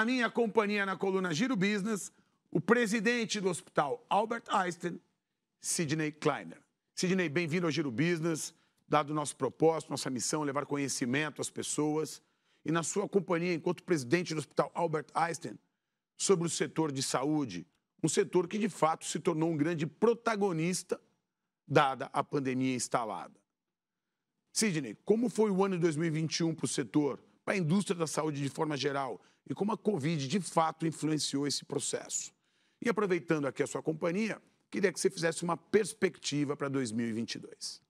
na minha companhia na coluna Giro Business, o presidente do hospital Albert Einstein, Sidney Kleiner. Sidney, bem-vindo ao Giro Business, dado nosso propósito, nossa missão, levar conhecimento às pessoas. E na sua companhia, enquanto presidente do hospital Albert Einstein, sobre o setor de saúde, um setor que de fato se tornou um grande protagonista dada a pandemia instalada. Sidney, como foi o ano de 2021 para o setor? para a indústria da saúde de forma geral e como a Covid de fato influenciou esse processo. E aproveitando aqui a sua companhia, queria que você fizesse uma perspectiva para 2022.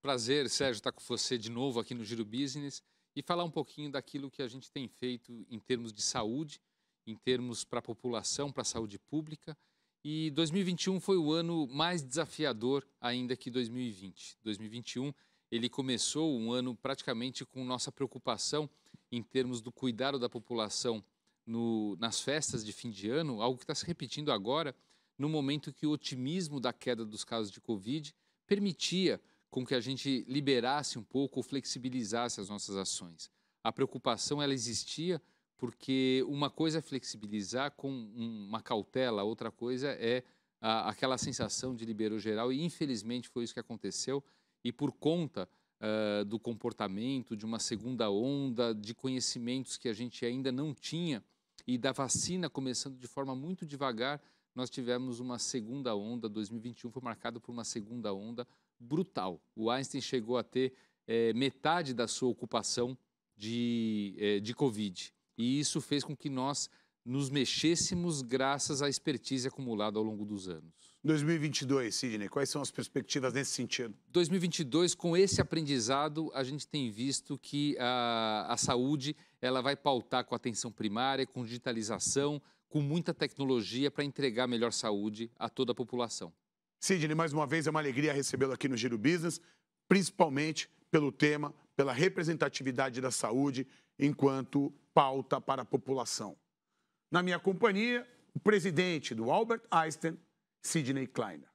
Prazer, Sérgio, estar com você de novo aqui no Giro Business e falar um pouquinho daquilo que a gente tem feito em termos de saúde, em termos para a população, para a saúde pública. E 2021 foi o ano mais desafiador ainda que 2020. 2021 ele começou um ano praticamente com nossa preocupação em termos do cuidado da população no, nas festas de fim de ano, algo que está se repetindo agora, no momento que o otimismo da queda dos casos de Covid permitia com que a gente liberasse um pouco ou flexibilizasse as nossas ações. A preocupação ela existia porque uma coisa é flexibilizar com uma cautela, outra coisa é a, aquela sensação de liberou geral e infelizmente foi isso que aconteceu e por conta uh, do comportamento, de uma segunda onda, de conhecimentos que a gente ainda não tinha e da vacina começando de forma muito devagar, nós tivemos uma segunda onda. 2021 foi marcado por uma segunda onda brutal. O Einstein chegou a ter eh, metade da sua ocupação de, eh, de Covid. E isso fez com que nós nos mexêssemos graças à expertise acumulada ao longo dos anos. 2022, Sidney, quais são as perspectivas nesse sentido? 2022, com esse aprendizado, a gente tem visto que a, a saúde ela vai pautar com atenção primária, com digitalização, com muita tecnologia para entregar melhor saúde a toda a população. Sidney, mais uma vez é uma alegria recebê-lo aqui no Giro Business, principalmente pelo tema, pela representatividade da saúde enquanto pauta para a população. Na minha companhia, o presidente do Albert Einstein, Sidney Kleiner.